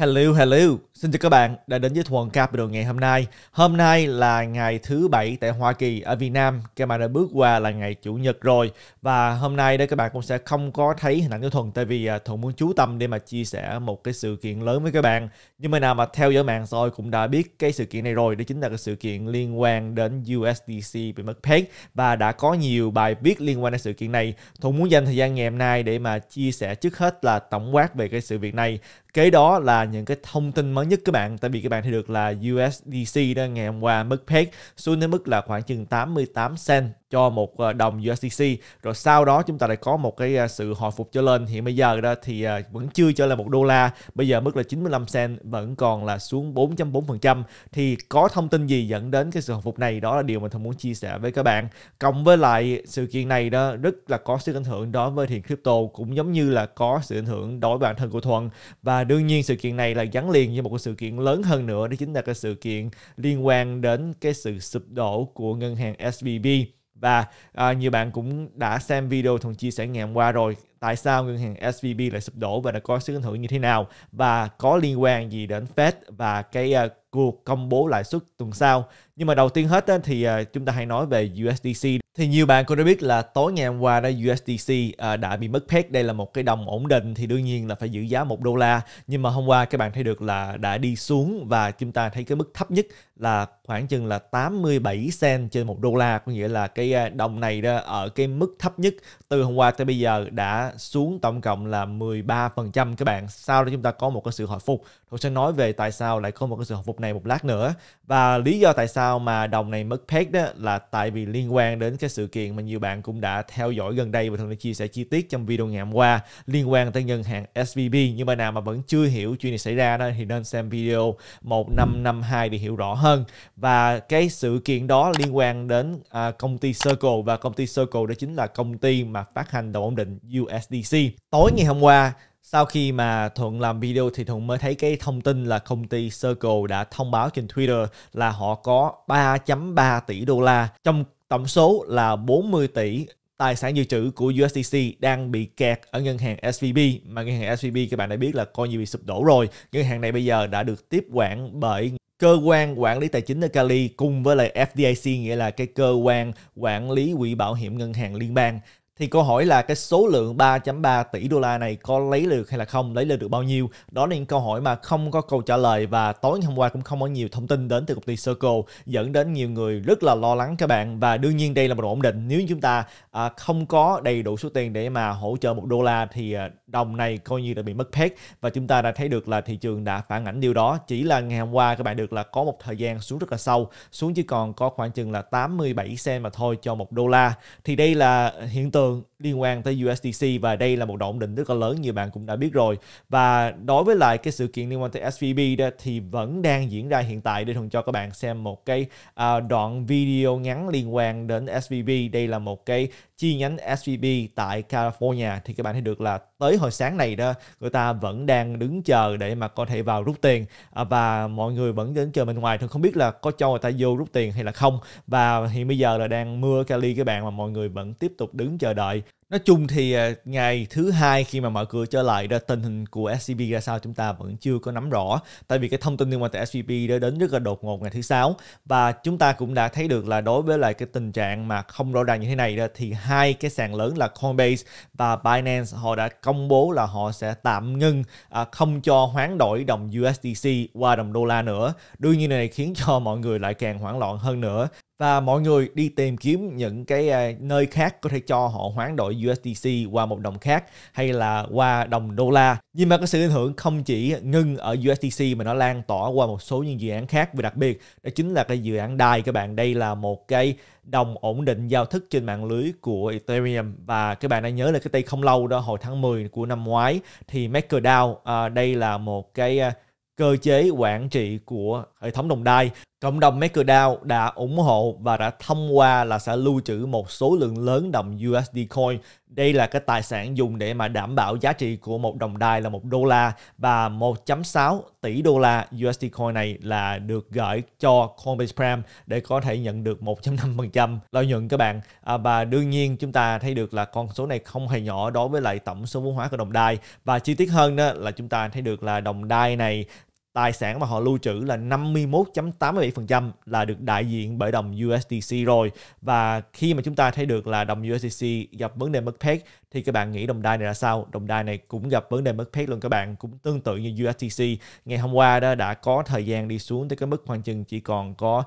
Hello, hello. Xin chào các bạn đã đến với Thuần Capital ngày hôm nay. Hôm nay là ngày thứ bảy tại Hoa Kỳ, ở Việt Nam các bạn đã bước qua là ngày chủ nhật rồi và hôm nay đây các bạn cũng sẽ không có thấy hình ảnh của Thuần tại vì à, Thuần muốn chú tâm để mà chia sẻ một cái sự kiện lớn với các bạn. Nhưng mà nào mà theo dõi mạng rồi cũng đã biết cái sự kiện này rồi, đó chính là cái sự kiện liên quan đến USDC bị mất phép và đã có nhiều bài viết liên quan đến sự kiện này. Thuần muốn dành thời gian ngày hôm nay để mà chia sẻ trước hết là tổng quát về cái sự việc này. Kế đó là những cái thông tin mới nhất các bạn tại vì các bạn thấy được là USDC đó ngày hôm qua mất peg xuống đến mức là khoảng chừng 88 cent cho một ờ, đồng USDC rồi sau đó chúng ta lại có một cái ờ, sự hồi phục trở lên hiện bây giờ đó thì ờ, vẫn chưa trở lại một đô la bây giờ mức là 95 cent vẫn còn là xuống 4.4% thì có thông tin gì dẫn đến cái sự hồi phục này đó là điều mà thường muốn chia sẻ với các bạn cộng với lại sự kiện này đó rất là có sức ảnh hưởng đối với thị crypto cũng giống như là có sự ảnh hưởng đối với bản thân của Thuận và đương nhiên sự kiện này là gắn liền với một cái sự kiện lớn hơn nữa đó chính là cái sự kiện liên quan đến cái sự sụp đổ của ngân hàng SVB và à, nhiều bạn cũng đã xem video Thuận chia sẻ ngày hôm qua rồi tại sao ngân hàng SVB lại sụp đổ và đã có sự ảnh hưởng như thế nào và có liên quan gì đến Fed và cái à, cuộc công bố lãi suất tuần sau nhưng mà đầu tiên hết á, thì à, chúng ta hãy nói về USDC thì nhiều bạn cũng đã biết là tối ngày hôm qua đó USDC à, đã bị mất peg, đây là một cái đồng ổn định thì đương nhiên là phải giữ giá một đô la. Nhưng mà hôm qua các bạn thấy được là đã đi xuống và chúng ta thấy cái mức thấp nhất là khoảng chừng là 87 cent trên một đô la, có nghĩa là cái à, đồng này đó ở cái mức thấp nhất từ hôm qua tới bây giờ đã xuống tổng cộng là 13% các bạn. Sau đó chúng ta có một cái sự hồi phục. Tôi sẽ nói về tại sao lại có một cái sự hồi phục này một lát nữa. Và lý do tại sao mà đồng này mất peg đó là tại vì liên quan đến cái cái sự kiện mà nhiều bạn cũng đã theo dõi gần đây và thường đã chia sẻ chi tiết trong video ngày hôm qua liên quan tới ngân hàng SVB. Nhưng mà nào mà vẫn chưa hiểu chuyện này xảy ra đó thì nên xem video 1552 để hiểu rõ hơn. Và cái sự kiện đó liên quan đến à, công ty Circle và công ty Circle đó chính là công ty mà phát hành đồng ổn định USDC. Tối ngày hôm qua sau khi mà Thuận làm video thì Thuận mới thấy cái thông tin là công ty Circle đã thông báo trên Twitter là họ có 3.3 tỷ đô la trong Tổng số là 40 tỷ tài sản dự trữ của USDC đang bị kẹt ở ngân hàng SVB mà ngân hàng SVB các bạn đã biết là coi như bị sụp đổ rồi. Ngân hàng này bây giờ đã được tiếp quản bởi cơ quan quản lý tài chính ở Cali cùng với lại FDIC nghĩa là cái cơ quan quản lý quỹ bảo hiểm ngân hàng liên bang thì câu hỏi là cái số lượng 3.3 tỷ đô la này có lấy được hay là không, lấy lên được bao nhiêu? Đó là những câu hỏi mà không có câu trả lời và tối ngày hôm qua cũng không có nhiều thông tin đến từ công ty Circle dẫn đến nhiều người rất là lo lắng các bạn và đương nhiên đây là một ổn định nếu chúng ta à, không có đầy đủ số tiền để mà hỗ trợ một đô la thì à, đồng này coi như đã bị mất peg và chúng ta đã thấy được là thị trường đã phản ảnh điều đó chỉ là ngày hôm qua các bạn được là có một thời gian xuống rất là sâu xuống chỉ còn có khoảng chừng là 87 cent mà thôi cho một đô la thì đây là hiện tượng well liên quan tới USDC và đây là một động định rất là lớn như bạn cũng đã biết rồi và đối với lại cái sự kiện liên quan tới SVB đó thì vẫn đang diễn ra hiện tại để thường cho các bạn xem một cái uh, đoạn video ngắn liên quan đến SVB đây là một cái chi nhánh SVB tại California thì các bạn thấy được là tới hồi sáng này đó người ta vẫn đang đứng chờ để mà có thể vào rút tiền à, và mọi người vẫn đứng chờ bên ngoài thôi không biết là có cho người ta vô rút tiền hay là không và hiện bây giờ là đang mưa Cali các bạn mà mọi người vẫn tiếp tục đứng chờ đợi nói chung thì à, ngày thứ hai khi mà mở cửa trở lại đó tình hình của SCB ra sao chúng ta vẫn chưa có nắm rõ tại vì cái thông tin liên quan tới SCB đã đến rất là đột ngột ngày thứ sáu và chúng ta cũng đã thấy được là đối với lại cái tình trạng mà không rõ ràng như thế này đó thì hai cái sàn lớn là Coinbase và Binance họ đã công bố là họ sẽ tạm ngưng à, không cho hoán đổi đồng USDC qua đồng đô la nữa đương nhiên này khiến cho mọi người lại càng hoảng loạn hơn nữa và mọi người đi tìm kiếm những cái à, nơi khác có thể cho họ hoán đổi USDC qua một đồng khác hay là qua đồng đô la. Nhưng mà cái sự ảnh hưởng không chỉ ngưng ở USDC mà nó lan tỏa qua một số những dự án khác và đặc biệt đó chính là cái dự án DAI các bạn. Đây là một cái đồng ổn định giao thức trên mạng lưới của Ethereum và các bạn đã nhớ là cái tay không lâu đó hồi tháng 10 của năm ngoái thì MakerDAO à, đây là một cái à, cơ chế quản trị của hệ thống đồng đai Cộng đồng MakerDAO đã ủng hộ và đã thông qua là sẽ lưu trữ một số lượng lớn đồng USD coin. Đây là cái tài sản dùng để mà đảm bảo giá trị của một đồng đai là một đô la và 1.6 tỷ đô la USD coin này là được gửi cho Coinbase Prime để có thể nhận được 1.5% lợi nhuận các bạn. À, và đương nhiên chúng ta thấy được là con số này không hề nhỏ đối với lại tổng số vốn hóa của đồng đai và chi tiết hơn đó là chúng ta thấy được là đồng đai này tài sản mà họ lưu trữ là 51.87% là được đại diện bởi đồng USDC rồi và khi mà chúng ta thấy được là đồng USDC gặp vấn đề mất phép thì các bạn nghĩ đồng đai này là sao? Đồng đai này cũng gặp vấn đề mất phép luôn các bạn cũng tương tự như USDC ngày hôm qua đó đã có thời gian đi xuống tới cái mức khoảng chừng chỉ còn có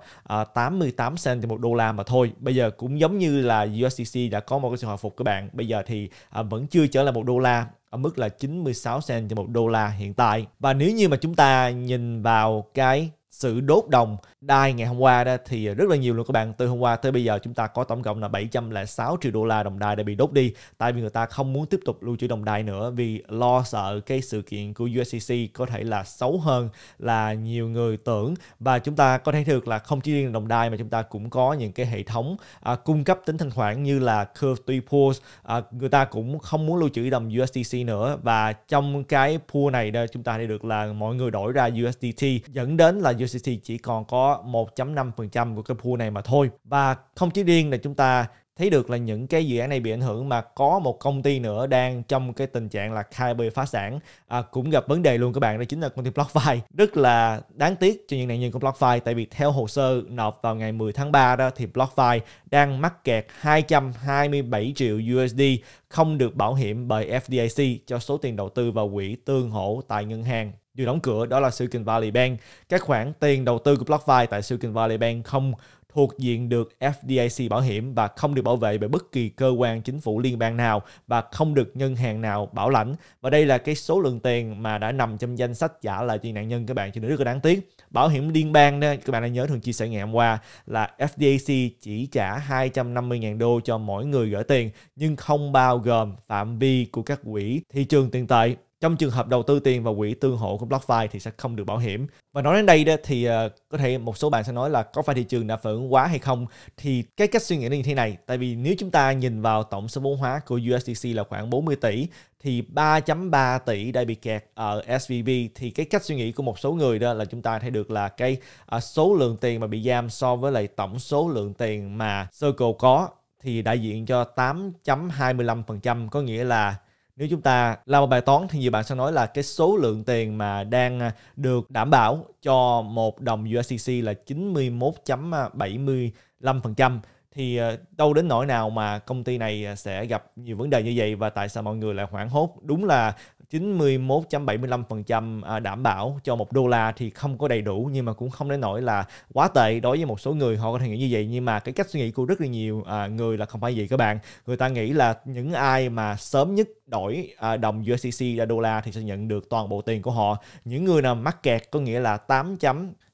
88 à, cent trên một đô la mà thôi bây giờ cũng giống như là USDC đã có một cái sự hồi phục các bạn bây giờ thì à, vẫn chưa trở lại một đô la ở mức là 96 cent cho một đô la hiện tại. Và nếu như mà chúng ta nhìn vào cái sự đốt đồng đai ngày hôm qua đó thì rất là nhiều luôn các bạn từ hôm qua tới bây giờ chúng ta có tổng cộng là 706 triệu đô la đồng đai đã bị đốt đi tại vì người ta không muốn tiếp tục lưu trữ đồng đai nữa vì lo sợ cái sự kiện của USCC có thể là xấu hơn là nhiều người tưởng và chúng ta có thấy được là không chỉ riêng đồng đai mà chúng ta cũng có những cái hệ thống à, cung cấp tính thanh khoản như là Curve 3 Pools à, người ta cũng không muốn lưu trữ đồng USDC nữa và trong cái pool này đó chúng ta thấy được là mọi người đổi ra USDT dẫn đến là UCT chỉ còn có 1.5% của cái pool này mà thôi. Và không chỉ riêng là chúng ta thấy được là những cái dự án này bị ảnh hưởng mà có một công ty nữa đang trong cái tình trạng là khai bị phá sản à, cũng gặp vấn đề luôn các bạn đó chính là công ty BlockFi rất là đáng tiếc cho những nạn nhân của BlockFi tại vì theo hồ sơ nộp vào ngày 10 tháng 3 đó thì BlockFi đang mắc kẹt 227 triệu USD không được bảo hiểm bởi FDIC cho số tiền đầu tư vào quỹ tương hỗ tại ngân hàng dù đóng cửa đó là Silicon Valley Bank. Các khoản tiền đầu tư của BlockFi tại Silicon Valley Bank không thuộc diện được FDIC bảo hiểm và không được bảo vệ bởi bất kỳ cơ quan chính phủ liên bang nào và không được ngân hàng nào bảo lãnh. Và đây là cái số lượng tiền mà đã nằm trong danh sách trả lại cho nạn nhân các bạn cho nên rất là đáng tiếc. Bảo hiểm liên bang đó, các bạn đã nhớ thường chia sẻ ngày hôm qua là FDIC chỉ trả 250.000 đô cho mỗi người gửi tiền nhưng không bao gồm phạm vi của các quỹ thị trường tiền tệ trong trường hợp đầu tư tiền vào quỹ tương hộ của BlockFi thì sẽ không được bảo hiểm. Và nói đến đây đó thì uh, có thể một số bạn sẽ nói là có phải thị trường đã phản ứng quá hay không? Thì cái cách suy nghĩ như thế này, tại vì nếu chúng ta nhìn vào tổng số vốn hóa của USDC là khoảng 40 tỷ thì 3.3 tỷ đã bị kẹt ở SVB thì cái cách suy nghĩ của một số người đó là chúng ta thấy được là cái uh, số lượng tiền mà bị giam so với lại tổng số lượng tiền mà Circle có thì đại diện cho 8.25% có nghĩa là nếu chúng ta làm một bài toán thì nhiều bạn sẽ nói là cái số lượng tiền mà đang à, được đảm bảo cho một đồng USDC là 91.75% thì à, đâu đến nỗi nào mà công ty này à, sẽ gặp nhiều vấn đề như vậy và tại sao mọi người lại hoảng hốt đúng là 91.75% à, đảm bảo cho một đô la thì không có đầy đủ nhưng mà cũng không đến nỗi là quá tệ đối với một số người họ có thể nghĩ như vậy nhưng mà cái cách suy nghĩ của rất là nhiều à, người là không phải vậy các bạn người ta nghĩ là những ai mà sớm nhất đổi à, đồng USDC ra đô la thì sẽ nhận được toàn bộ tiền của họ những người nào mắc kẹt có nghĩa là 8.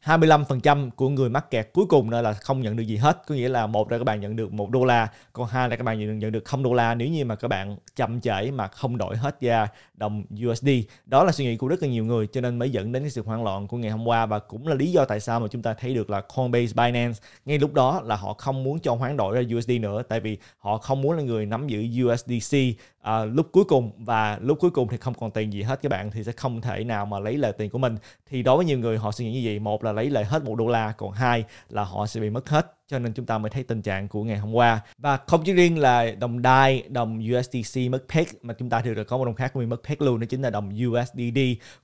25% của người mắc kẹt cuối cùng là không nhận được gì hết có nghĩa là một là các bạn nhận được một đô la còn hai là các bạn nhận, được không đô la nếu như mà các bạn chậm trễ mà không đổi hết ra đồng USD đó là suy nghĩ của rất là nhiều người cho nên mới dẫn đến cái sự hoang loạn của ngày hôm qua và cũng là lý do tại sao mà chúng ta thấy được là Coinbase Binance ngay lúc đó là họ không muốn cho hoán đổi ra USD nữa tại vì họ không muốn là người nắm giữ USDC à, lúc cuối cùng và lúc cuối cùng thì không còn tiền gì hết các bạn thì sẽ không thể nào mà lấy lại tiền của mình thì đối với nhiều người họ suy nghĩ như vậy một là lấy lại hết một đô la còn hai là họ sẽ bị mất hết cho nên chúng ta mới thấy tình trạng của ngày hôm qua và không chỉ riêng là đồng đai đồng USDC mất peg mà chúng ta thì được có một đồng khác cũng bị mất peg luôn đó chính là đồng USDD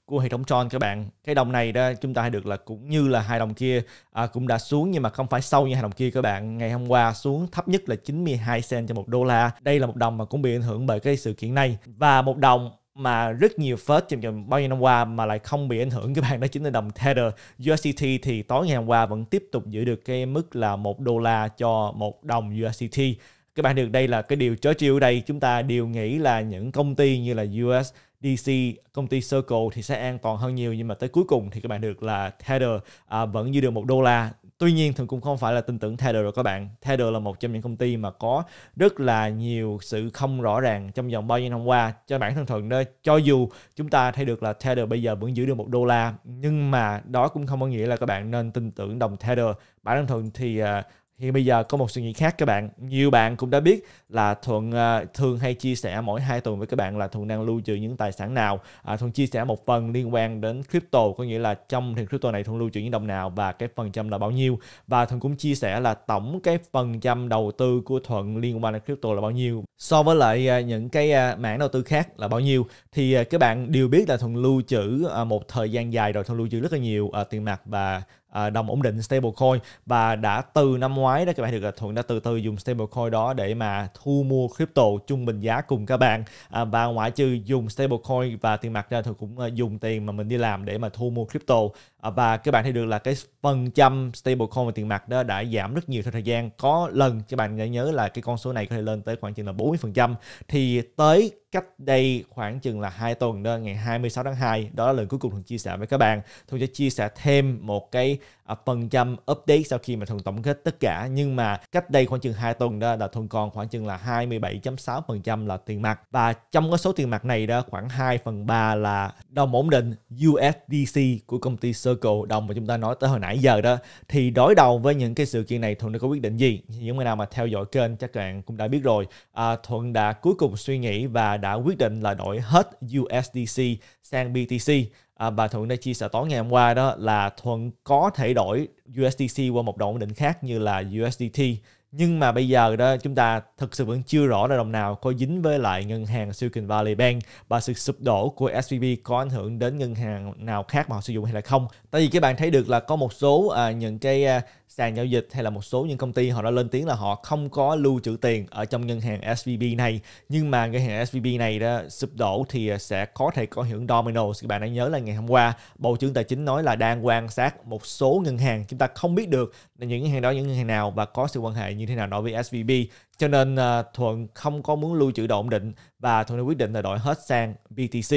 của hệ thống Tron các bạn cái đồng này đó chúng ta hay được là cũng như là hai đồng kia à, cũng đã xuống nhưng mà không phải sâu như hai đồng kia các bạn ngày hôm qua xuống thấp nhất là 92 cent cho một đô la đây là một đồng mà cũng bị ảnh hưởng bởi cái sự kiện này và một đồng mà rất nhiều phết trong vòng bao nhiêu năm qua mà lại không bị ảnh hưởng các bạn đó chính là đồng Tether USDT thì tối ngày hôm qua vẫn tiếp tục giữ được cái mức là một đô la cho một đồng USDT các bạn được đây là cái điều chớ chiêu ở đây chúng ta đều nghĩ là những công ty như là USDC công ty Circle thì sẽ an toàn hơn nhiều nhưng mà tới cuối cùng thì các bạn được là Tether à, vẫn giữ được một đô la tuy nhiên thường cũng không phải là tin tưởng Tether rồi các bạn Tether là một trong những công ty mà có rất là nhiều sự không rõ ràng trong vòng bao nhiêu năm qua cho bản thân thường đây cho dù chúng ta thấy được là Tether bây giờ vẫn giữ được một đô la nhưng mà đó cũng không có nghĩa là các bạn nên tin tưởng đồng Tether bản thân thường thì à, thì bây giờ có một suy nghĩ khác các bạn nhiều bạn cũng đã biết là thuận uh, à, thường hay chia sẻ mỗi hai tuần với các bạn là thuận đang lưu trữ những tài sản nào à, thuận chia sẻ một phần liên quan đến crypto có nghĩa là trong thì crypto này thuận lưu trữ những đồng nào và cái phần trăm là bao nhiêu và thuận cũng chia sẻ là tổng cái phần trăm đầu tư của thuận liên quan đến crypto là bao nhiêu so với lại uh, những cái uh, mảng đầu tư khác là bao nhiêu thì uh, các bạn đều biết là thuận lưu trữ uh, một thời gian dài rồi thuận lưu trữ rất là nhiều uh, tiền mặt và À, đồng ổn định stablecoin và đã từ năm ngoái đó các bạn được là thuận đã từ từ dùng stablecoin đó để mà thu mua crypto trung bình giá cùng các bạn à, và ngoại trừ dùng stablecoin và tiền mặt ra thì cũng à, dùng tiền mà mình đi làm để mà thu mua crypto À, và các bạn thấy được là cái phần trăm stablecoin và tiền mặt đó đã giảm rất nhiều theo thời gian có lần các bạn nhớ là cái con số này có thể lên tới khoảng chừng là 40% thì tới cách đây khoảng chừng là hai tuần đó ngày 26 tháng 2 đó là lần cuối cùng thường chia sẻ với các bạn tôi sẽ chia sẻ thêm một cái À, phần trăm update sau khi mà thuần tổng kết tất cả nhưng mà cách đây khoảng chừng 2 tuần đó là thuần còn khoảng chừng là 27.6% là tiền mặt và trong cái số tiền mặt này đó khoảng 2 phần 3 là đồng ổn định USDC của công ty Circle đồng mà chúng ta nói tới hồi nãy giờ đó thì đối đầu với những cái sự kiện này thuần đã có quyết định gì những người nào mà theo dõi kênh chắc bạn cũng đã biết rồi à, thuần đã cuối cùng suy nghĩ và đã quyết định là đổi hết USDC sang BTC à, bà Thuận đã chia sẻ tối ngày hôm qua đó là Thuận có thể đổi USDC qua một đồng ổn định khác như là USDT nhưng mà bây giờ đó chúng ta thực sự vẫn chưa rõ là đồng nào có dính với lại ngân hàng Silicon Valley Bank và sự sụp đổ của SVB có ảnh hưởng đến ngân hàng nào khác mà họ sử dụng hay là không tại vì các bạn thấy được là có một số à, những cái à, sàn giao dịch hay là một số những công ty họ đã lên tiếng là họ không có lưu trữ tiền ở trong ngân hàng SVB này nhưng mà ngân hàng SVB này đó sụp đổ thì à, sẽ có thể có hiệu domino các bạn đã nhớ là ngày hôm qua bộ trưởng tài chính nói là đang quan sát một số ngân hàng chúng ta không biết được là những ngân hàng đó những ngân hàng nào và có sự quan hệ như thế nào đối với SVB cho nên à, thuận không có muốn lưu trữ độ ổn định và thuận đã quyết định là đổi hết sang BTC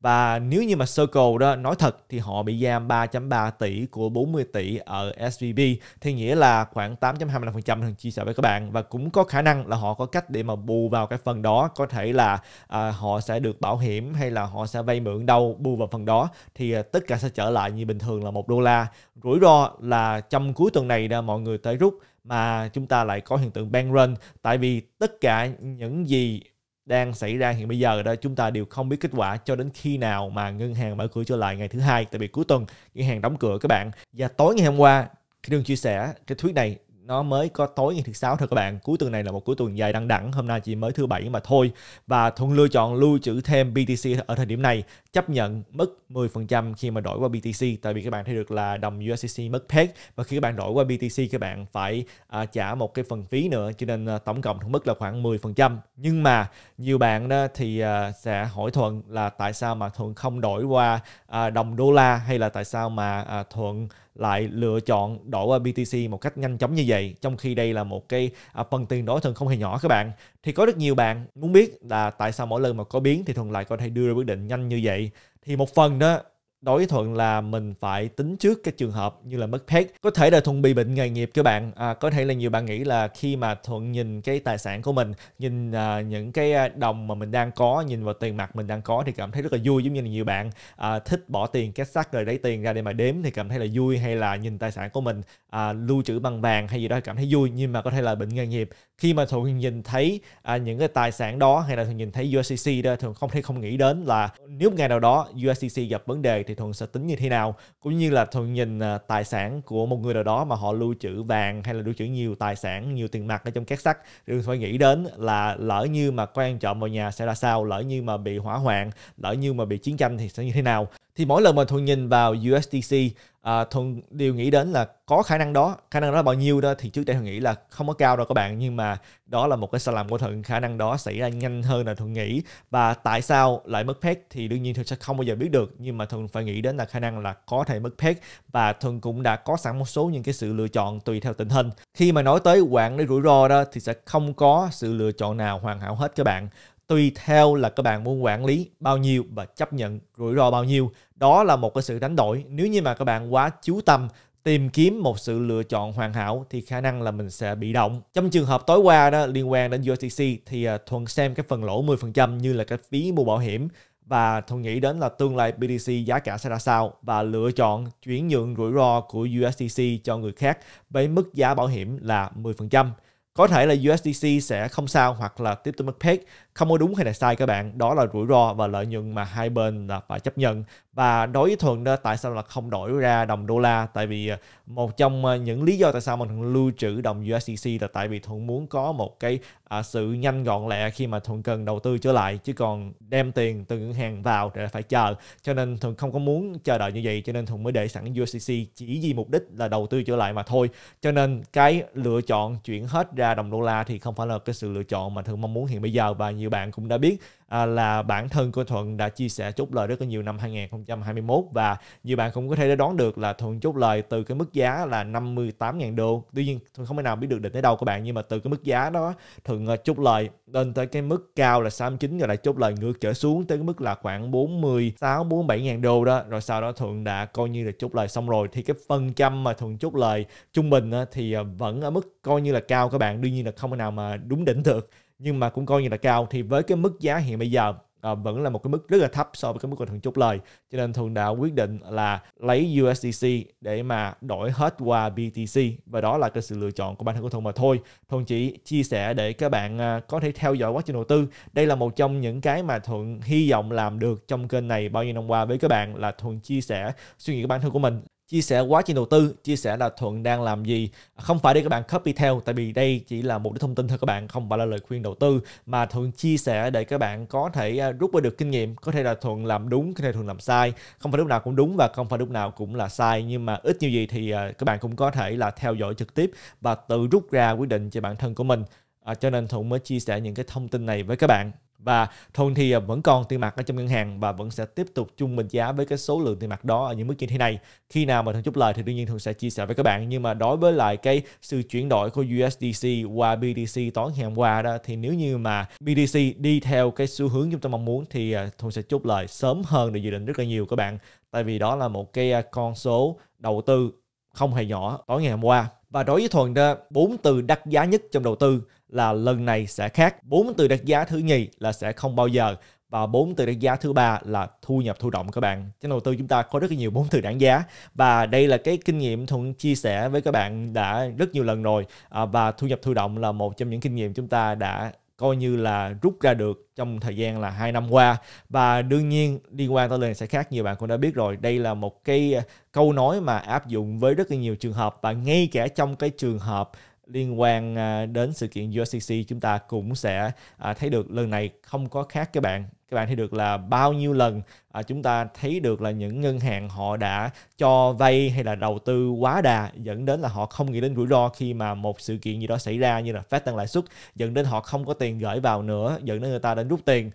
và nếu như mà Circle đó nói thật thì họ bị giam 3.3 tỷ của 40 tỷ ở SVB thì nghĩa là khoảng 8.25% thằng chia sẻ với các bạn và cũng có khả năng là họ có cách để mà bù vào cái phần đó có thể là à, họ sẽ được bảo hiểm hay là họ sẽ vay mượn đâu bù vào phần đó thì à, tất cả sẽ trở lại như bình thường là một đô la rủi ro là trong cuối tuần này đó, mọi người tới rút mà chúng ta lại có hiện tượng bank run tại vì tất cả những gì đang xảy ra hiện bây giờ đó chúng ta đều không biết kết quả cho đến khi nào mà ngân hàng mở cửa trở lại ngày thứ hai tại vì cuối tuần ngân hàng đóng cửa các bạn và tối ngày hôm qua khi đường chia sẻ cái thuyết này nó mới có tối ngày thứ sáu thôi các bạn cuối tuần này là một cuối tuần dài đăng đẳng hôm nay chỉ mới thứ bảy mà thôi và thuận lựa chọn lưu trữ thêm BTC ở thời điểm này chấp nhận mất 10% khi mà đổi qua BTC tại vì các bạn thấy được là đồng USDC mất peg và khi các bạn đổi qua BTC các bạn phải à, trả một cái phần phí nữa cho nên à, tổng cộng mất là khoảng 10% nhưng mà nhiều bạn đó thì à, sẽ hỏi thuận là tại sao mà thuận không đổi qua à, đồng đô la hay là tại sao mà à, thuận lại lựa chọn đổi qua BTC một cách nhanh chóng như vậy trong khi đây là một cái à, phần tiền đổi thường không hề nhỏ các bạn thì có rất nhiều bạn muốn biết là tại sao mỗi lần mà có biến thì thường lại có thể đưa ra quyết định nhanh như vậy thì một phần đó đối thuận là mình phải tính trước các trường hợp như là mất phép có thể là thuận bị bệnh nghề nghiệp cho bạn à, có thể là nhiều bạn nghĩ là khi mà thuận nhìn cái tài sản của mình nhìn à, những cái à, đồng mà mình đang có nhìn vào tiền mặt mình đang có thì cảm thấy rất là vui giống như là nhiều bạn à, thích bỏ tiền kết sắt rồi lấy tiền ra để mà đếm thì cảm thấy là vui hay là nhìn tài sản của mình à, lưu trữ bằng vàng hay gì đó cảm thấy vui nhưng mà có thể là bệnh nghề nghiệp khi mà thuận nhìn thấy à, những cái tài sản đó hay là thuận nhìn thấy USDC đó thuận không thể không nghĩ đến là nếu ngày nào đó USDC gặp vấn đề thì thuận sẽ tính như thế nào cũng như là thuận nhìn à, tài sản của một người nào đó mà họ lưu trữ vàng hay là lưu trữ nhiều tài sản nhiều tiền mặt ở trong két sắt thì thuận phải nghĩ đến là lỡ như mà quan trọng vào nhà sẽ ra sao lỡ như mà bị hỏa hoạn lỡ như mà bị chiến tranh thì sẽ như thế nào thì mỗi lần mà thuần nhìn vào USDC à, thuần đều nghĩ đến là có khả năng đó khả năng đó là bao nhiêu đó thì trước đây thuần nghĩ là không có cao đâu các bạn nhưng mà đó là một cái sai lầm của thuận khả năng đó xảy ra nhanh hơn là thuần nghĩ và tại sao lại mất peg thì đương nhiên thuần sẽ không bao giờ biết được nhưng mà thuần phải nghĩ đến là khả năng là có thể mất peg và thuần cũng đã có sẵn một số những cái sự lựa chọn tùy theo tình hình khi mà nói tới quản lý rủi ro đó thì sẽ không có sự lựa chọn nào hoàn hảo hết các bạn tùy theo là các bạn muốn quản lý bao nhiêu và chấp nhận rủi ro bao nhiêu. Đó là một cái sự đánh đổi. Nếu như mà các bạn quá chú tâm tìm kiếm một sự lựa chọn hoàn hảo thì khả năng là mình sẽ bị động. Trong trường hợp tối qua đó liên quan đến USDC thì à, Thuận xem cái phần lỗ 10% như là cái phí mua bảo hiểm và Thuận nghĩ đến là tương lai BTC giá cả sẽ ra sao và lựa chọn chuyển nhượng rủi ro của USDC cho người khác với mức giá bảo hiểm là 10%. Có thể là USDC sẽ không sao hoặc là tiếp tục mất peg không có đúng hay là sai các bạn đó là rủi ro và lợi nhuận mà hai bên là phải chấp nhận và đối với thuận đó tại sao là không đổi ra đồng đô la tại vì ờ, một trong ờ, những lý do tại sao mình lưu trữ đồng USDC là tại vì thuận muốn có một cái à, sự nhanh gọn lẹ khi mà thuận cần đầu tư trở lại chứ còn đem tiền từ ngân hàng vào thì phải chờ cho nên thuận không có muốn chờ đợi như vậy cho nên thuận mới để sẵn USDC chỉ vì mục đích là đầu tư trở lại mà thôi cho nên cái lựa chọn chuyển hết ra đồng đô la thì không phải là cái sự lựa chọn mà thuận mong muốn hiện bây giờ và nhiều nhiều bạn cũng đã biết à, là bản thân của Thuận đã chia sẻ chốt lời rất là nhiều năm 2021 và nhiều bạn cũng có thể đã đoán được là Thuận chốt lời từ cái mức giá là 58.000 đô. Tuy nhiên Thuận không thể nào biết được định tới đâu các bạn nhưng mà từ cái mức giá đó Thuận à, chốt lời lên tới cái mức cao là 69 rồi lại chốt lời ngược trở xuống tới cái mức là khoảng 46 47.000 đô đó. Rồi sau đó Thuận đã coi như là chốt lời xong rồi thì cái phần trăm mà Thuận chốt lời trung bình thì à, vẫn ở mức coi như là cao các bạn. Đương nhiên là không thể nào mà đúng đỉnh được nhưng mà cũng coi như là cao thì với cái mức giá hiện bây giờ à, vẫn là một cái mức rất là thấp so với cái mức bình thường chốt lời cho nên thường đã quyết định là lấy USDC để mà đổi hết qua BTC và đó là cái sự lựa chọn của bản thân của Thuận mà thôi Thuận chỉ chia sẻ để các bạn ờ, có thể theo dõi quá trình đầu tư đây là một trong những cái mà Thuận hy vọng làm được trong kênh này bao nhiêu năm qua với các bạn là Thuận chia sẻ suy nghĩ của bản thân của mình chia sẻ quá trình đầu tư, chia sẻ là Thuận đang làm gì. Không phải để các bạn copy theo, tại vì đây chỉ là một cái thông tin thôi các bạn, không phải là lời khuyên đầu tư, mà Thuận chia sẻ để các bạn có thể à, rút ra được kinh nghiệm. Có thể là Thuận làm đúng, có thể là Thuận làm sai. Không phải lúc nào cũng đúng và không phải lúc nào cũng là sai, nhưng mà ít như gì thì à, các bạn cũng có thể là theo dõi trực tiếp và tự rút ra quyết định cho bản thân của mình. À, cho nên Thuận mới chia sẻ những cái thông tin này với các bạn và thường thì à, vẫn còn tiền mặt ở trong ngân hàng và vẫn sẽ tiếp tục chung bình giá với cái số lượng tiền mặt đó ở những mức như thế này khi nào mà thường chút lời thì đương nhiên thường sẽ chia sẻ với các bạn nhưng mà đối với lại cái sự chuyển đổi của USDC qua BDC tối ngày hôm qua đó thì nếu như mà BDC đi theo cái xu hướng chúng ta mong muốn thì à, thường sẽ chốt lời sớm hơn được dự định rất là nhiều các bạn tại vì đó là một cái à, con số đầu tư không hề nhỏ tối ngày hôm qua và đối với thuần đó bốn từ đắt giá nhất trong đầu tư là lần này sẽ khác. Bốn từ đặt giá thứ nhì là sẽ không bao giờ và bốn từ đánh giá thứ ba là thu nhập thụ động các bạn trên đầu tư chúng ta có rất nhiều bốn từ đánh giá và đây là cái kinh nghiệm thuận chia sẻ với các bạn đã rất nhiều lần rồi à, và thu nhập thụ động là một trong những kinh nghiệm chúng ta đã coi như là rút ra được trong thời gian là hai năm qua và đương nhiên liên quan tới lần sẽ khác nhiều bạn cũng đã biết rồi đây là một cái câu nói mà áp dụng với rất là nhiều trường hợp và ngay cả trong cái trường hợp liên quan à, đến sự kiện USCC chúng ta cũng sẽ à, thấy được lần này không có khác các bạn các bạn thấy được là bao nhiêu lần à, chúng ta thấy được là những ngân hàng họ đã cho vay hay là đầu tư quá đà dẫn đến là họ không nghĩ đến rủi ro khi mà một sự kiện gì đó xảy ra như là phát tăng lãi suất dẫn đến họ không có tiền gửi vào nữa dẫn đến người ta đến rút tiền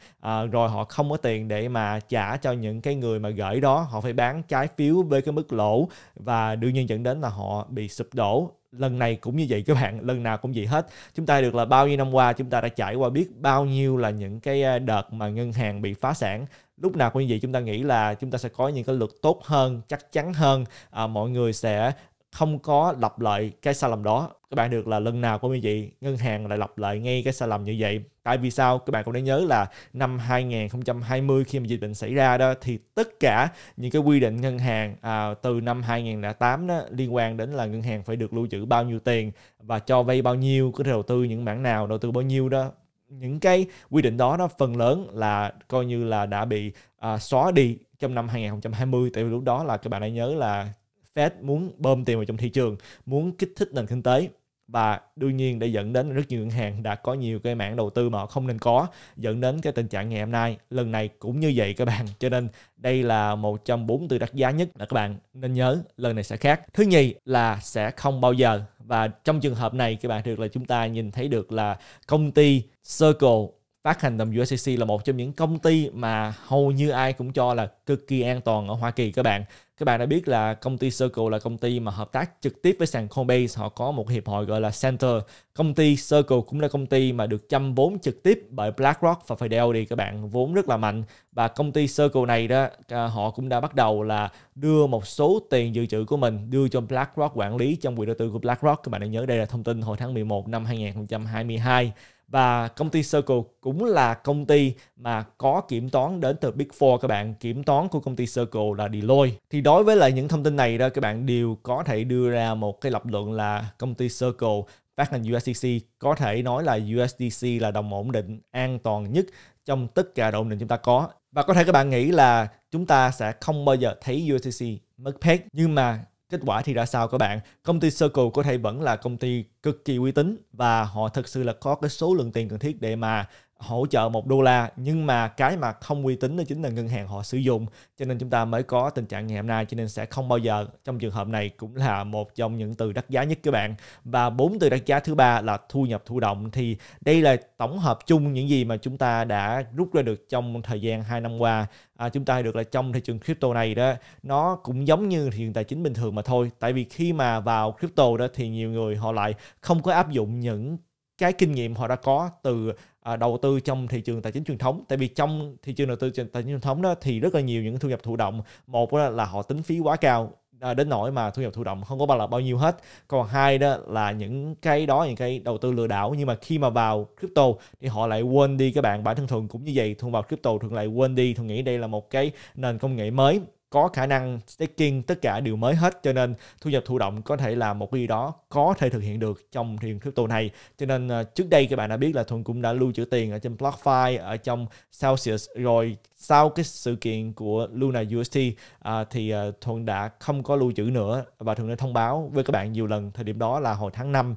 rồi họ không có tiền để mà trả cho những cái người mà gửi đó họ phải bán trái phiếu với cái mức lỗ và đương nhiên dẫn đến là họ bị sụp đổ lần này cũng như vậy các bạn lần nào cũng vậy hết chúng ta được là bao nhiêu năm qua chúng ta đã trải qua biết bao nhiêu là những cái à, đợt mà ngân hàng bị phá sản lúc nào cũng như vậy chúng ta nghĩ là chúng ta sẽ có những cái luật tốt hơn chắc chắn hơn à, mọi người sẽ không có lặp lại cái sai lầm đó các bạn được là lần nào cũng như vậy ngân hàng lại lặp lại ngay cái sai lầm như vậy Tại vì sao? Các bạn cũng đã nhớ là năm 2020 khi mà dịch bệnh xảy ra đó thì tất cả những cái quy định ngân hàng à, từ năm 2008 đó liên quan đến là ngân hàng phải được lưu trữ bao nhiêu tiền và cho vay bao nhiêu, có thể đầu tư những mảng nào, đầu tư bao nhiêu đó những cái quy định đó nó phần lớn là coi như là đã bị à, xóa đi trong năm 2020 tại vì lúc đó là các bạn đã nhớ là Fed muốn bơm tiền vào trong thị trường, muốn kích thích nền kinh tế và đương nhiên để dẫn đến rất nhiều ngân hàng đã có nhiều cái mảng đầu tư mà họ không nên có dẫn đến cái tình trạng ngày hôm nay lần này cũng như vậy các bạn cho nên đây là một trong bốn từ đặc giá nhất là các bạn nên nhớ lần này sẽ khác thứ nhì là sẽ không bao giờ và trong trường hợp này các bạn được là chúng ta nhìn thấy được là công ty Circle phát hành đồng USDC là một trong những công ty mà hầu như ai cũng cho là cực kỳ an toàn ở Hoa Kỳ các bạn. Các bạn đã biết là công ty Circle là công ty mà hợp tác trực tiếp với sàn Coinbase, họ có một hiệp hội gọi là Center. Công ty Circle cũng là công ty mà được chăm vốn trực tiếp bởi BlackRock và Fidelity các bạn, vốn rất là mạnh. Và công ty Circle này đó, à, họ cũng đã bắt đầu là đưa một số tiền dự trữ của mình đưa cho BlackRock quản lý trong quỹ đầu tư của BlackRock. Các bạn đã nhớ đây là thông tin hồi tháng 11 năm 2022 và công ty Circle cũng là công ty mà có kiểm toán đến từ Big Four các bạn kiểm toán của công ty Circle là Deloitte thì đối với lại những thông tin này đó các bạn đều có thể đưa ra một cái lập luận là công ty Circle phát hành USDC có thể nói là USDC là đồng ổn định an toàn nhất trong tất cả đồng ổn định chúng ta có và có thể các bạn nghĩ là chúng ta sẽ không bao giờ thấy USDC mất peg nhưng mà Kết quả thì ra sao các bạn? Công ty Circle có thể vẫn là công ty cực kỳ uy tín và họ thực sự là có cái số lượng tiền cần thiết để mà hỗ trợ một đô la nhưng mà cái mà không uy tín đó chính là ngân hàng họ sử dụng cho nên chúng ta mới có tình trạng ngày hôm nay cho nên sẽ không bao giờ trong trường hợp này cũng là một trong những từ đắt giá nhất các bạn và bốn từ đắt giá thứ ba là thu nhập thụ động thì đây là tổng hợp chung những gì mà chúng ta đã rút ra được trong thời gian 2 năm qua à, chúng ta được là trong thị trường crypto này đó nó cũng giống như thị trường tài chính bình thường mà thôi tại vì khi mà vào crypto đó thì nhiều người họ lại không có áp dụng những cái kinh nghiệm họ đã có từ à, đầu tư trong thị trường tài chính truyền thống tại vì trong thị trường đầu tư tài chính truyền thống đó thì rất là nhiều những thu nhập thụ động một đó là họ tính phí quá cao à, đến nỗi mà thu nhập thụ động không có bằng là bao nhiêu hết còn hai đó là những cái đó những cái đầu tư lừa đảo nhưng mà khi mà vào crypto thì họ lại quên đi các bạn bản thân thường cũng như vậy thường vào crypto thường lại quên đi thường nghĩ đây là một cái nền công nghệ mới có khả năng staking tất cả đều mới hết cho nên thu nhập thụ động có thể là một cái gì đó có thể thực hiện được trong thị trường crypto này cho nên ờ, trước đây các bạn đã biết là thuần cũng đã lưu trữ tiền ở trên BlockFi ở trong Celsius rồi sau cái sự kiện của Luna UST ờ, thì à, ờ, thuần đã không có lưu trữ nữa và thuần đã thông báo với các bạn nhiều lần thời điểm đó là hồi tháng 5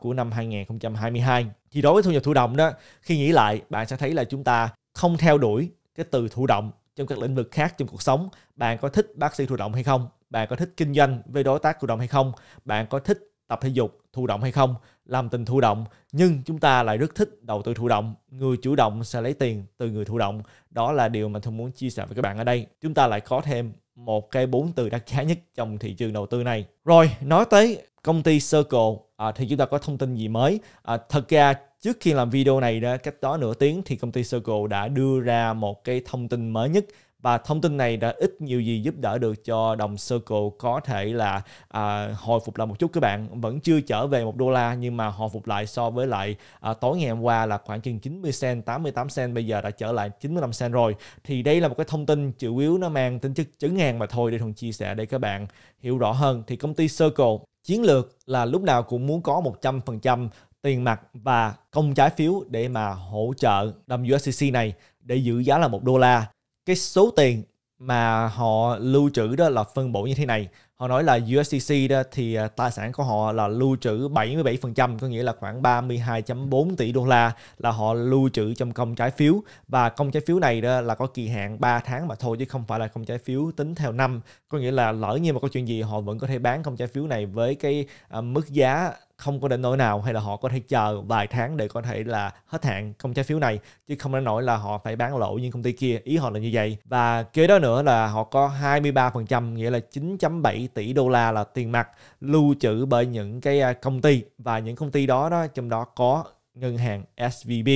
của năm 2022 thì đối với thu nhập thụ động đó khi nghĩ lại bạn sẽ thấy là chúng ta không theo đuổi cái từ thụ động trong các lĩnh vực khác trong cuộc sống bạn có thích bác sĩ thụ động hay không bạn có thích kinh doanh với đối tác thụ động hay không bạn có thích tập thể dục thụ động hay không làm tình thụ động nhưng chúng ta lại rất thích đầu tư thụ động người chủ động sẽ lấy tiền từ người thụ động đó là điều mà tôi muốn chia sẻ với các bạn ở đây chúng ta lại có thêm một cái bốn từ đắt giá nhất trong thị trường đầu tư này. Rồi, nói tới công ty Circle à, thì chúng ta có thông tin gì mới? À, thật ra trước khi làm video này đó cách đó nửa tiếng thì công ty Circle đã đưa ra một cái thông tin mới nhất và thông tin này đã ít nhiều gì giúp đỡ được cho đồng Circle có thể là à, hồi phục lại một chút các bạn vẫn chưa trở về một đô la nhưng mà hồi phục lại so với lại à, tối ngày hôm qua là khoảng chừng 90 cent 88 cent bây giờ đã trở lại 95 cent rồi thì đây là một cái thông tin chủ yếu nó mang tính chất chứng hàng mà thôi để thường chia sẻ để các bạn hiểu rõ hơn thì công ty Circle chiến lược là lúc nào cũng muốn có 100% tiền mặt và công trái phiếu để mà hỗ trợ đồng USDC này để giữ giá là một đô la cái số tiền mà họ lưu trữ đó là phân bổ như thế này họ nói là USDC đó thì à, tài sản của họ là lưu trữ 77% có nghĩa là khoảng 32.4 tỷ đô la là họ lưu trữ trong công trái phiếu và công trái phiếu này đó là có kỳ hạn 3 tháng mà thôi chứ không phải là công trái phiếu tính theo năm có nghĩa là lỡ như mà có chuyện gì họ vẫn có thể bán công trái phiếu này với cái à, mức giá không có định nỗi nào hay là họ có thể chờ vài tháng để có thể là hết hạn công trái phiếu này chứ không đến nỗi là họ phải bán lỗ như công ty kia ý họ là như vậy và kế đó nữa là họ có 23% nghĩa là 9.7 tỷ đô la là tiền mặt lưu trữ bởi những cái à, công ty và những công ty đó đó trong đó có ngân hàng SVB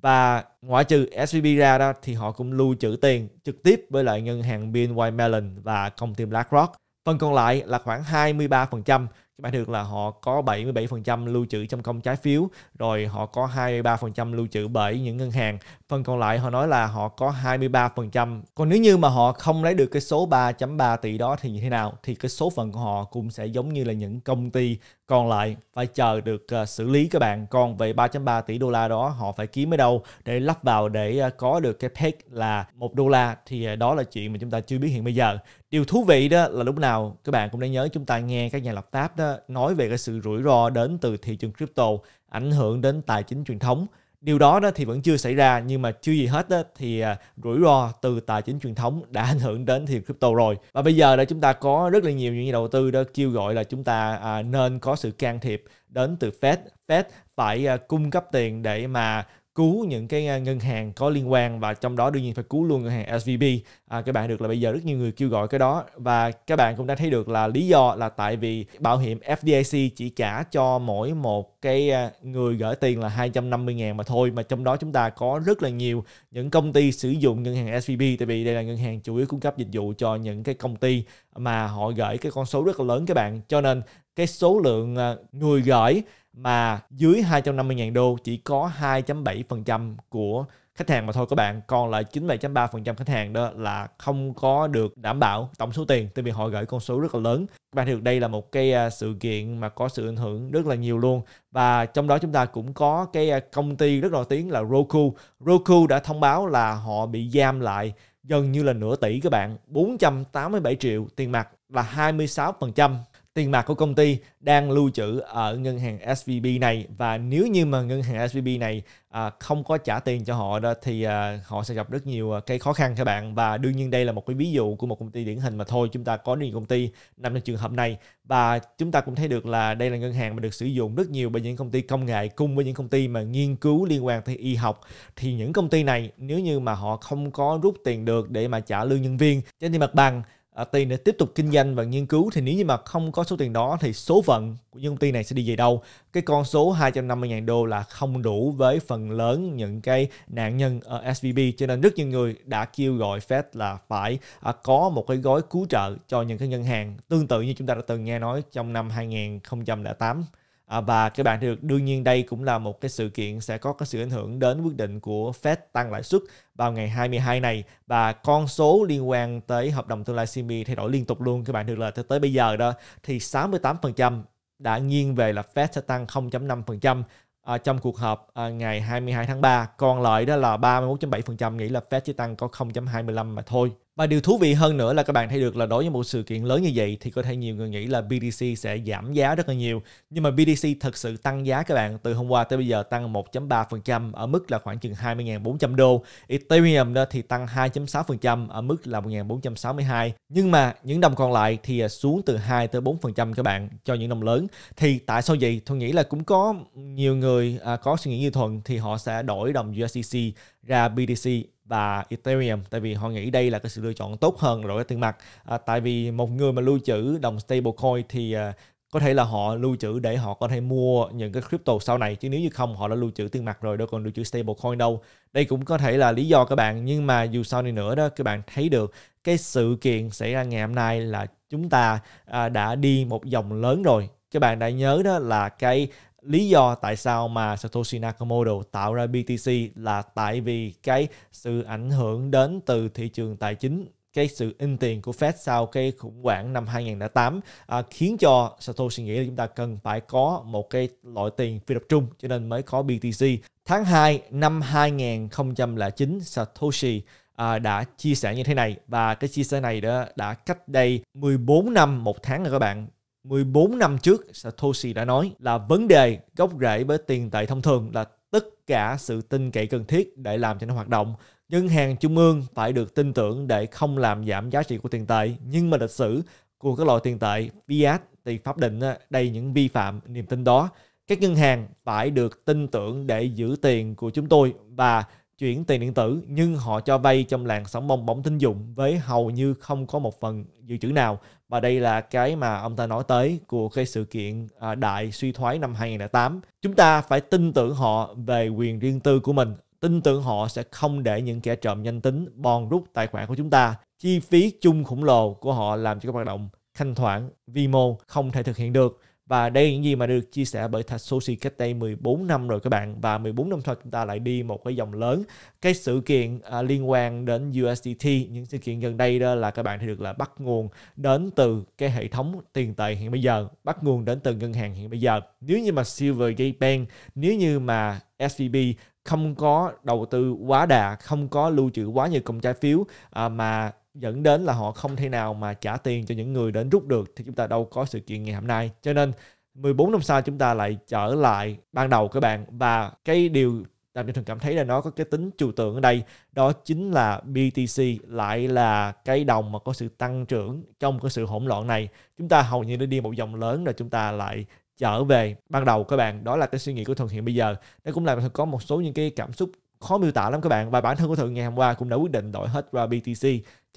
và ngoại trừ SVB ra đó thì họ cũng lưu trữ tiền trực tiếp với lại ngân hàng BNY Mellon và công ty BlackRock. Phần còn lại là khoảng 23% bạn được là họ có 77% lưu trữ trong công trái phiếu rồi họ có 23% lưu trữ bởi những ngân hàng phần còn lại họ nói là họ có 23% còn nếu như mà họ không lấy được cái số 3.3 tỷ đó thì như thế nào thì cái số phần của họ cũng sẽ giống như là những công ty còn lại phải chờ được ờ, xử lý các bạn còn về 3.3 tỷ đô la đó họ phải kiếm ở đâu để lắp vào để ờ, có được cái peg là một đô la thì ờ, đó là chuyện mà chúng ta chưa biết hiện bây giờ điều thú vị đó là lúc nào các bạn cũng đã nhớ chúng ta nghe các nhà lập pháp đó nói về cái sự rủi ro đến từ thị trường crypto ảnh hưởng đến tài chính truyền thống điều đó đó thì vẫn chưa xảy ra nhưng mà chưa gì hết đó, thì à, rủi ro từ tài chính truyền thống đã ảnh hưởng đến thị trường crypto rồi và bây giờ là chúng ta có rất là nhiều những nhà đầu tư đó kêu gọi là chúng ta à, nên có sự can thiệp đến từ Fed Fed phải à, cung cấp tiền để mà cứu những cái à, ngân hàng có liên quan và trong đó đương nhiên phải cứu luôn ngân hàng SVB à, các bạn được là bây giờ rất nhiều người kêu gọi cái đó và các bạn cũng đã thấy được là lý do là tại vì bảo hiểm FDIC chỉ trả cho mỗi một cái à, người gửi tiền là 250 ngàn mà thôi mà trong đó chúng ta có rất là nhiều những công ty sử dụng ngân hàng SVB tại vì đây là ngân hàng chủ yếu cung cấp dịch vụ cho những cái công ty mà họ gửi cái con số rất là lớn các bạn cho nên cái số lượng à, người gửi mà dưới 250.000 đô chỉ có 2.7% của khách hàng mà thôi các bạn còn lại 97.3% khách hàng đó là không có được đảm bảo tổng số tiền từ việc họ gửi con số rất là lớn các bạn thấy được đây là một cái à, sự kiện mà có sự ảnh hưởng rất là nhiều luôn và trong đó chúng ta cũng có cái à, công ty rất nổi tiếng là Roku Roku đã thông báo là họ bị giam lại gần như là nửa tỷ các bạn 487 triệu tiền mặt là 26% tiền mặt của công ty đang lưu trữ ở ngân hàng SVB này và nếu như mà ngân hàng SVB này à, không có trả tiền cho họ đó thì à, họ sẽ gặp rất nhiều à, cái khó khăn các bạn và đương nhiên đây là một cái ví dụ của một công ty điển hình mà thôi chúng ta có nhiều công ty nằm trong trường hợp này và chúng ta cũng thấy được là đây là ngân hàng mà được sử dụng rất nhiều bởi những công ty công nghệ cùng với những công ty mà nghiên cứu liên quan tới y học thì những công ty này nếu như mà họ không có rút tiền được để mà trả lương nhân viên trên thì mặt bằng à, tiền để tiếp tục kinh doanh và nghiên cứu thì nếu như mà không có số tiền đó thì số phận của những công ty này sẽ đi về đâu cái con số 250.000 đô là không đủ với phần lớn những cái nạn nhân ở SVB cho nên rất nhiều người đã kêu gọi Fed là phải à, có một cái gói cứu trợ cho những cái ngân hàng tương tự như chúng ta đã từng nghe nói trong năm 2008 À, và các bạn được đương nhiên đây cũng là một cái sự kiện sẽ có cái sự ảnh hưởng đến quyết định của Fed tăng lãi suất vào ngày 22 này và con số liên quan tới hợp đồng tương lai CME thay đổi liên tục luôn các bạn được là tới, tới bây giờ đó thì 68% đã nghiêng về là Fed sẽ tăng 0.5% à, trong cuộc họp à, ngày 22 tháng 3. Còn lại đó là 31.7% nghĩ là Fed chỉ tăng có 0.25 mà thôi. Và điều thú vị hơn nữa là các bạn thấy được là đối với một sự kiện lớn như vậy thì có thể nhiều người nghĩ là BTC sẽ giảm giá rất là nhiều. Nhưng mà BTC thật sự tăng giá các bạn từ hôm qua tới bây giờ tăng 1.3% ở mức là khoảng chừng 20.400 đô. Ethereum đó thì tăng 2.6% ở mức là 1.462. Nhưng mà những đồng còn lại thì à, xuống từ 2 tới 4% các bạn cho những đồng lớn. Thì tại sao vậy? Tôi nghĩ là cũng có nhiều người à, có suy nghĩ như Thuận thì họ sẽ đổi đồng USDC ra BTC và Ethereum tại vì họ nghĩ đây là cái sự lựa chọn tốt hơn đổi tiền mặt à, tại vì một người mà lưu trữ đồng stablecoin thì à, có thể là họ lưu trữ để họ có thể mua những cái crypto sau này chứ nếu như không họ đã lưu trữ tiền mặt rồi đâu còn lưu trữ stablecoin đâu đây cũng có thể là lý do các bạn nhưng mà dù sao đi nữa đó các bạn thấy được cái sự kiện xảy ra ngày hôm nay là chúng ta à, đã đi một dòng lớn rồi các bạn đã nhớ đó là cái lý do tại sao mà Satoshi Nakamoto tạo ra BTC là tại vì cái sự ảnh hưởng đến từ thị trường tài chính cái sự in tiền của Fed sau cái khủng hoảng năm 2008 à, khiến cho Satoshi nghĩ là chúng ta cần phải có một cái loại tiền phi tập trung cho nên mới có BTC. Tháng 2 năm 2009 Satoshi à, đã chia sẻ như thế này và cái chia sẻ này đó đã cách đây 14 năm một tháng rồi các bạn 14 năm trước Satoshi đã nói là vấn đề gốc rễ với tiền tệ thông thường là tất cả sự tin cậy cần thiết để làm cho nó hoạt động. Ngân hàng trung ương phải được tin tưởng để không làm giảm giá trị của tiền tệ. Nhưng mà lịch sử của các loại tiền tệ fiat thì pháp định đầy những vi phạm niềm tin đó. Các ngân hàng phải được tin tưởng để giữ tiền của chúng tôi và chuyển tiền điện tử nhưng họ cho vay trong làn sóng bong bóng tín dụng với hầu như không có một phần dự trữ nào và đây là cái mà ông ta nói tới của cái sự kiện à, đại suy thoái năm 2008. Chúng ta phải tin tưởng họ về quyền riêng tư của mình, tin tưởng họ sẽ không để những kẻ trộm nhanh tính bòn rút tài khoản của chúng ta. Chi phí chung khổng lồ của họ làm cho các hoạt động thanh thoảng, vi mô không thể thực hiện được. Và đây là những gì mà được chia sẻ bởi Tatsushi cách đây 14 năm rồi các bạn. Và 14 năm sau chúng ta lại đi một cái dòng lớn. Cái sự kiện à, liên quan đến USDT, những sự kiện gần đây đó là các bạn thì được là bắt nguồn đến từ cái hệ thống tiền tệ hiện bây giờ, bắt nguồn đến từ ngân hàng hiện bây giờ. Nếu như mà Silvergate Bank, nếu như mà SVB không có đầu tư quá đà, không có lưu trữ quá nhiều công trái phiếu à, mà dẫn đến là họ không thể nào mà trả tiền cho những người đến rút được thì chúng ta đâu có sự kiện ngày hôm nay cho nên 14 năm sau chúng ta lại trở lại ban đầu các bạn và cái điều làm cho thường cảm thấy là nó có cái tính trừu tượng ở đây đó chính là BTC lại là cái đồng mà có sự tăng trưởng trong cái sự hỗn loạn này chúng ta hầu như đã đi một dòng lớn rồi chúng ta lại trở về ban đầu các bạn đó là cái suy nghĩ của thường hiện bây giờ nó cũng làm thường có một số những cái cảm xúc khó miêu tả lắm các bạn và bản thân của thượng ngày hôm qua cũng đã quyết định đổi hết ra BTC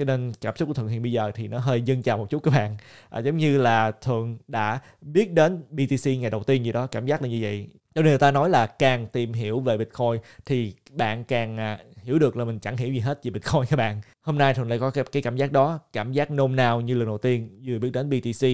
cho nên cảm xúc của thuận hiện bây giờ thì nó hơi dâng trào một chút các bạn à, giống như là thuận đã biết đến btc ngày đầu tiên gì đó cảm giác là như vậy cho nên người ta nói là càng tìm hiểu về bitcoin thì bạn càng à, hiểu được là mình chẳng hiểu gì hết về bitcoin các bạn hôm nay thuận lại có cái cảm giác đó cảm giác nôn nao như lần đầu tiên vừa biết đến btc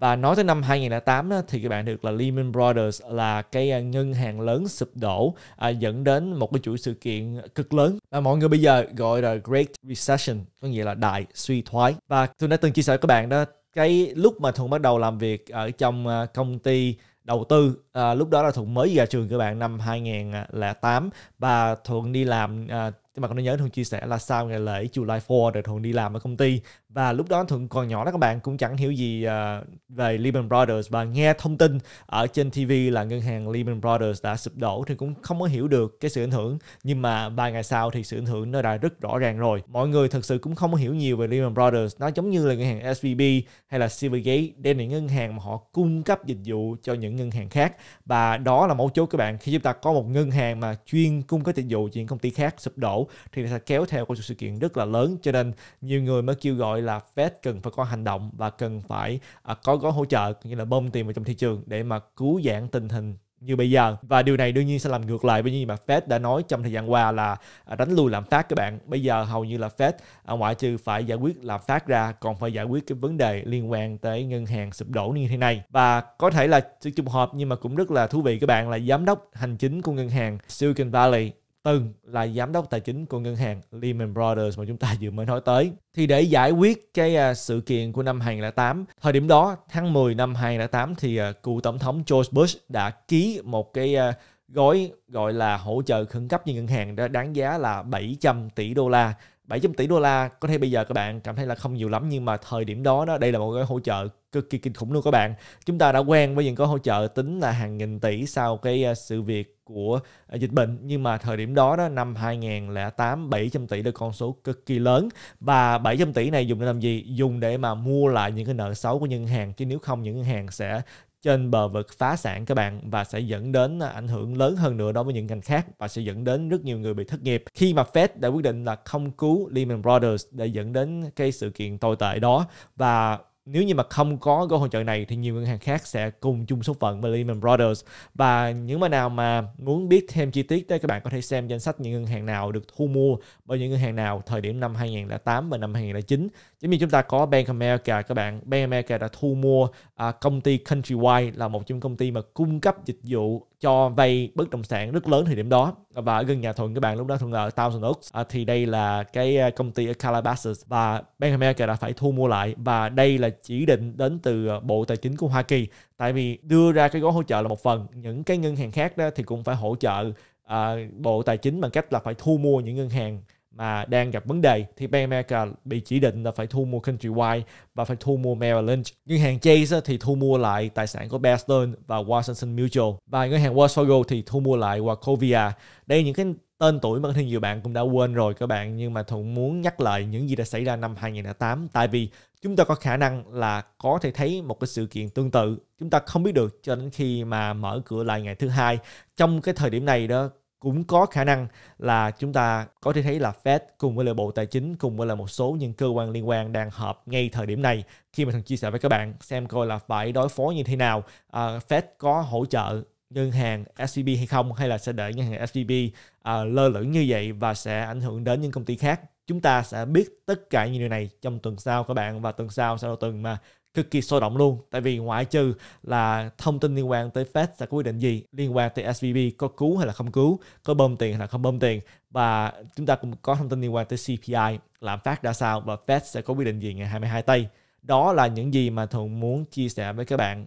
và nói tới năm 2008 thì các bạn được là Lehman Brothers là cái à, ngân hàng lớn sụp đổ à, dẫn đến một cái chuỗi sự kiện cực lớn mà mọi người bây giờ gọi là Great Recession có nghĩa là đại suy thoái và tôi đã từng chia sẻ với các bạn đó cái lúc mà thuận bắt đầu làm việc ở trong à, công ty đầu tư lúc đó là thuận mới ra trường các bạn năm 2008 và thuận đi làm nhưng mà còn nhớ thuận chia sẻ là sau ngày lễ July 4 rồi thuận đi làm ở công ty và lúc đó thuận còn nhỏ đó các bạn cũng chẳng hiểu gì uh, về Lehman Brothers và nghe thông tin ở trên TV là ngân hàng Lehman Brothers đã sụp đổ thì cũng không có hiểu được cái sự ảnh hưởng nhưng mà vài ngày sau thì sự ảnh hưởng nó đã rất rõ ràng rồi mọi người thật sự cũng không có hiểu nhiều về Lehman Brothers nó giống như là ngân hàng SVB hay là Silvergate đây là ngân hàng mà họ cung cấp dịch vụ cho những ngân hàng khác và đó là mấu chốt các bạn khi chúng ta có một ngân hàng mà chuyên cung cấp dịch vụ cho những công ty khác sụp đổ lỗ thì sẽ kéo theo một sự kiện rất là lớn cho nên nhiều người mới kêu gọi là Fed cần phải có hành động và cần phải à, có gói hỗ trợ như là bơm tiền vào trong thị trường để mà cứu giãn tình hình như bây giờ và điều này đương nhiên sẽ làm ngược lại với những gì mà Fed đã nói trong thời gian qua là à, đánh lùi lạm phát các bạn bây giờ hầu như là Fed à, ngoại trừ phải giải quyết lạm phát ra còn phải giải quyết cái vấn đề liên quan tới ngân hàng sụp đổ như thế này và có thể là sự trùng hợp nhưng mà cũng rất là thú vị các bạn là giám đốc hành chính của ngân hàng Silicon Valley từng là giám đốc tài chính của ngân hàng Lehman Brothers mà chúng ta vừa mới nói tới. Thì để giải quyết cái à, sự kiện của năm 2008, thời điểm đó tháng 10 năm 2008 thì à, cựu tổng thống George Bush đã ký một cái à, gói gọi là hỗ trợ khẩn cấp cho ngân hàng đó đáng giá là 700 tỷ đô la 700 tỷ đô la có thể bây giờ các bạn cảm thấy là không nhiều lắm nhưng mà thời điểm đó đó đây là một cái hỗ trợ cực kỳ kinh khủng luôn các bạn. Chúng ta đã quen với những gói hỗ trợ tính là hàng nghìn tỷ sau cái à, sự việc của à, dịch bệnh nhưng mà thời điểm đó đó năm 2008 700 tỷ là con số cực kỳ lớn và 700 tỷ này dùng để làm gì? Dùng để mà mua lại những cái nợ xấu của ngân hàng chứ nếu không những ngân hàng sẽ trên bờ vực phá sản các bạn và sẽ dẫn đến à, ảnh hưởng lớn hơn nữa đối với những ngành khác và sẽ dẫn đến rất nhiều người bị thất nghiệp khi mà Fed đã quyết định là không cứu Lehman Brothers để dẫn đến cái sự kiện tồi tệ đó và nếu như mà không có gói hỗ trợ này thì nhiều ngân hàng khác sẽ cùng chung số phận với Lehman Brothers và những bạn nào mà muốn biết thêm chi tiết thì các bạn có thể xem danh sách những ngân hàng nào được thu mua bởi những ngân hàng nào thời điểm năm 2008 và năm 2009 giống như chúng ta có Bank of America các bạn Bank of America đã thu mua à, công ty Countrywide là một trong công ty mà cung cấp dịch vụ cho vay bất động sản rất lớn thời điểm đó và ở gần nhà thuận các bạn lúc đó thuận ở Thousand Oaks à, thì đây là cái à, công ty ở Calabasas và Bank America đã phải thu mua lại và đây là chỉ định đến từ à, Bộ Tài chính của Hoa Kỳ tại vì đưa ra cái gói hỗ trợ là một phần những cái ngân hàng khác đó thì cũng phải hỗ trợ à, Bộ Tài chính bằng cách là phải thu mua những ngân hàng mà đang gặp vấn đề thì Bank America bị chỉ định là phải thu mua Countrywide và phải thu mua Merrill Lynch. Ngân hàng Chase thì thu mua lại tài sản của Bear Stearns và Washington Mutual và ngân hàng Wells Fargo thì thu mua lại Wachovia. Đây là những cái tên tuổi mà có thể nhiều bạn cũng đã quên rồi các bạn nhưng mà Thuận muốn nhắc lại những gì đã xảy ra năm 2008 tại vì chúng ta có khả năng là có thể thấy một cái sự kiện tương tự chúng ta không biết được cho đến khi mà mở cửa lại ngày thứ hai trong cái thời điểm này đó cũng có khả năng là chúng ta có thể thấy là Fed cùng với lại Bộ Tài chính cùng với là một số những cơ quan liên quan đang họp ngay thời điểm này khi mà thằng chia sẻ với các bạn xem coi là phải đối phó như thế nào uh, Fed có hỗ trợ ngân hàng SCB hay không hay là sẽ để ngân hàng SCB uh, à, lơ lửng như vậy và sẽ ảnh hưởng đến những công ty khác chúng ta sẽ biết tất cả những điều này trong tuần sau các bạn và tuần sau sau tuần mà cực kỳ sôi động luôn tại vì ngoại trừ là thông tin liên quan tới Fed sẽ có quyết định gì liên quan tới SVB có cứu hay là không cứu có bơm tiền hay là không bơm tiền và chúng ta cũng có thông tin liên quan tới CPI lạm phát ra sao và Fed sẽ có quyết định gì ngày 22 tây đó là những gì mà thường muốn chia sẻ với các bạn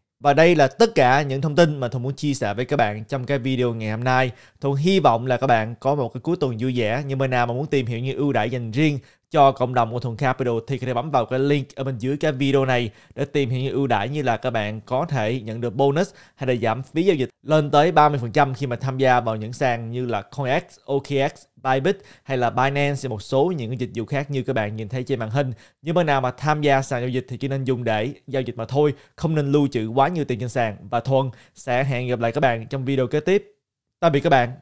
Và đây là tất cả những thông tin mà Thuận muốn chia sẻ với các bạn trong cái video ngày hôm nay. Thuận hy vọng là các bạn có một cái cuối tuần vui vẻ. Nhưng mà nào mà muốn tìm hiểu những ưu đãi dành riêng cho cộng đồng của Thuận Capital thì có thể bấm vào cái link ở bên dưới cái video này để tìm hiểu những ưu đãi như là các bạn có thể nhận được bonus hay là giảm phí giao dịch lên tới 30% khi mà tham gia vào những sàn như là CoinX, OKX, Bybit hay là Binance và một số những dịch vụ khác như các bạn nhìn thấy trên màn hình. Nhưng mà nào mà tham gia sàn giao dịch thì chỉ nên dùng để giao dịch mà thôi, không nên lưu trữ quá nhiều tiền trên sàn. Và Thuần sẽ hẹn gặp lại các bạn trong video kế tiếp. Tạm biệt các bạn.